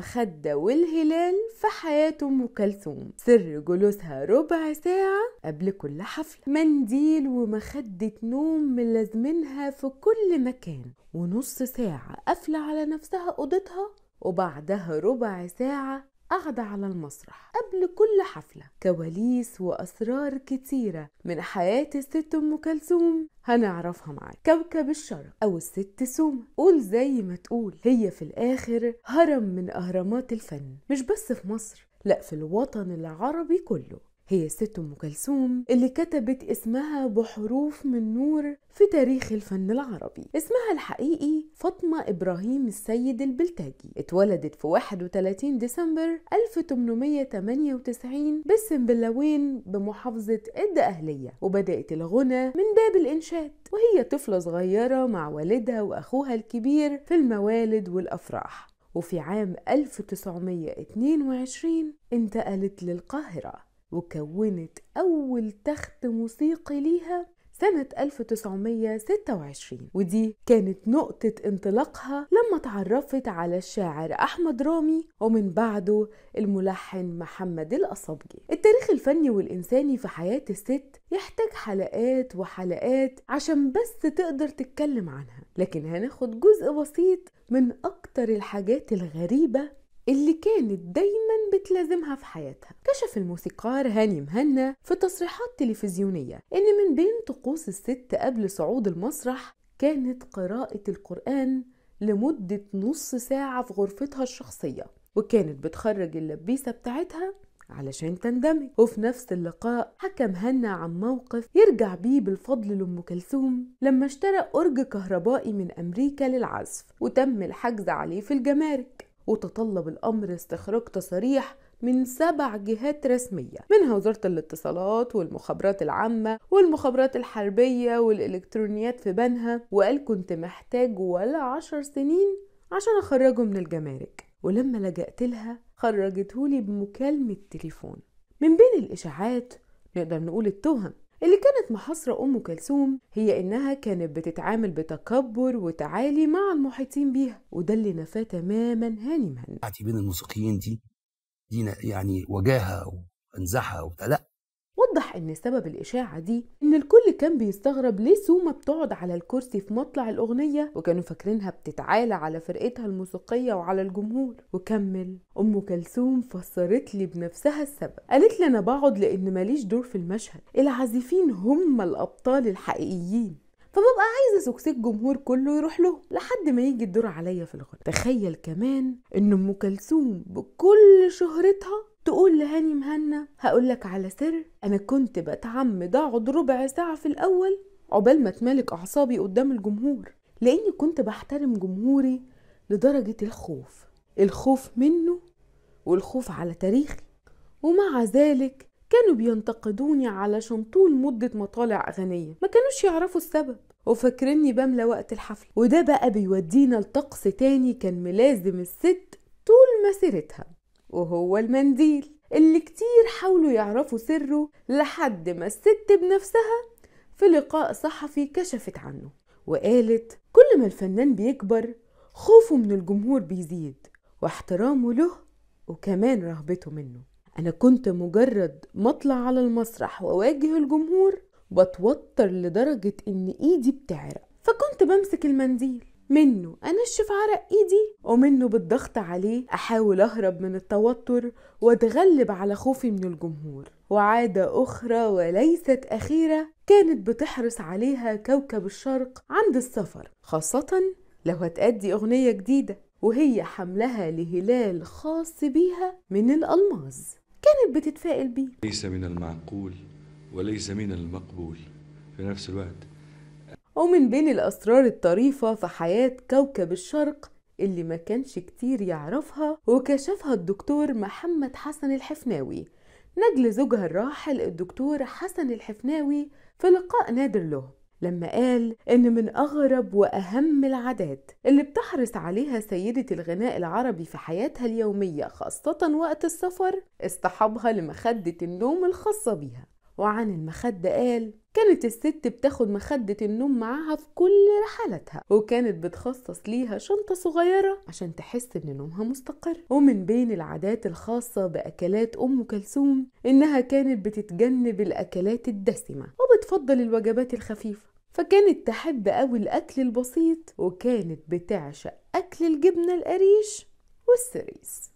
المخدة والهلال في حياة أم كلثوم سر جلوسها ربع ساعة قبل كل حفلة منديل ومخدة نوم ملازمينها في كل مكان ونص ساعة قافلة على نفسها أوضتها وبعدها ربع ساعة قعد على المسرح قبل كل حفلة كواليس وأسرار كتيرة من حياة الست أم كلثوم هنعرفها معاك كوكب الشرق أو الست سومة قول زي ما تقول هي في الآخر هرم من أهرامات الفن مش بس في مصر لا في الوطن العربي كله هي الست ام كلثوم اللي كتبت اسمها بحروف من نور في تاريخ الفن العربي اسمها الحقيقي فاطمه ابراهيم السيد البلتاجي اتولدت في 31 ديسمبر 1898 بالسنبلاوين بمحافظه اد اهليه وبدات الغنى من باب الانشاد وهي طفله صغيره مع والدها واخوها الكبير في الموالد والافراح وفي عام 1922 انتقلت للقاهرة وكونت أول تخت موسيقي ليها سنة 1926 ودي كانت نقطة انطلاقها لما تعرفت على الشاعر أحمد رامي ومن بعده الملحن محمد الأصبجي التاريخ الفني والإنساني في حياة الست يحتاج حلقات وحلقات عشان بس تقدر تتكلم عنها لكن هناخد جزء بسيط من أكتر الحاجات الغريبة اللي كانت دايما بتلازمها في حياتها كشف الموسيقار هاني مهنا في تصريحات تلفزيونية إن من بين طقوس الست قبل صعود المسرح كانت قراءة القرآن لمدة نص ساعة في غرفتها الشخصية وكانت بتخرج اللبيسة بتاعتها علشان تندمج وفي نفس اللقاء حكى مهنا عن موقف يرجع بيه بالفضل لأم كلثوم لما اشترى أرج كهربائي من أمريكا للعزف وتم الحجز عليه في الجمارك وتطلب الأمر استخراج تصاريح من سبع جهات رسمية منها وزارة الاتصالات والمخابرات العامة والمخابرات الحربية والإلكترونيات في بنها وقال كنت محتاج ولا عشر سنين عشان أخرجه من الجمارك ولما لجأت لها خرجتهولي بمكالمة تليفون من بين الإشاعات نقدر نقول التهم اللي كانت محاصرة أم كلثوم هي إنها كانت بتتعامل بتكبر وتعالي مع المحيطين بيها وده اللي نفاه تماما هاني مهنا بين الموسيقيين دي دي يعني وجاهة وأنزعها وتلأ وضح ان سبب الاشاعه دي ان الكل كان بيستغرب ليه سوما بتقعد على الكرسي في مطلع الاغنيه وكانوا فاكرينها بتتعالى على فرقتها الموسيقيه وعلى الجمهور وكمل ام كلثوم فسرت لي بنفسها السبب قالت لي انا بقعد لان ماليش دور في المشهد العازفين هم الابطال الحقيقيين فببقى عايزه سكسيك جمهور كله يروح له لحد ما يجي الدور عليا في الغنى تخيل كمان ان ام كلثوم بكل شهرتها تقول لهاني مهنا هقولك على سر انا كنت بتعمد اقعد ربع ساعه في الاول عقبال ما اتمالك اعصابي قدام الجمهور لاني كنت بحترم جمهوري لدرجه الخوف الخوف منه والخوف على تاريخي ومع ذلك كانوا بينتقدوني علشان طول مدة مطالع أغنية ما كانوش يعرفوا السبب وفاكرني بملى وقت الحفل وده بقى بيودينا لطقس تاني كان ملازم الست طول مسيرتها وهو المنديل اللي كتير حاولوا يعرفوا سره لحد ما الست بنفسها في لقاء صحفي كشفت عنه وقالت كل ما الفنان بيكبر خوفه من الجمهور بيزيد واحترامه له وكمان رهبته منه أنا كنت مجرد ما أطلع على المسرح وأواجه الجمهور بتوتر لدرجة إن إيدي بتعرق فكنت بمسك المنديل منه أنشف عرق إيدي ومنه بالضغط عليه أحاول أهرب من التوتر وأتغلب على خوفي من الجمهور وعادة أخرى وليست أخيرة كانت بتحرص عليها كوكب الشرق عند السفر خاصة لو هتأدي أغنية جديدة وهي حملها لهلال خاص بيها من الألماظ كانت بتتفائل بيه ليس من المعقول وليس من المقبول في نفس الوقت ومن بين الأسرار الطريفة في حياة كوكب الشرق اللي ما كانش كتير يعرفها وكشفها الدكتور محمد حسن الحفناوي نجل زوجها الراحل الدكتور حسن الحفناوي في لقاء نادر له لما قال إن من أغرب وأهم العادات اللي بتحرص عليها سيدة الغناء العربي في حياتها اليومية خاصة وقت السفر اصطحابها لمخدة النوم الخاصة بيها وعن المخدة قال كانت الست بتاخد مخدة النوم معاها في كل رحلاتها وكانت بتخصص ليها شنطة صغيرة عشان تحس إن نومها مستقر ومن بين العادات الخاصة بأكلات أم كلثوم إنها كانت بتتجنب الأكلات الدسمة وبتفضل الوجبات الخفيفة فكانت تحب أوي الأكل البسيط وكانت بتعشق أكل الجبنة القريش والسريس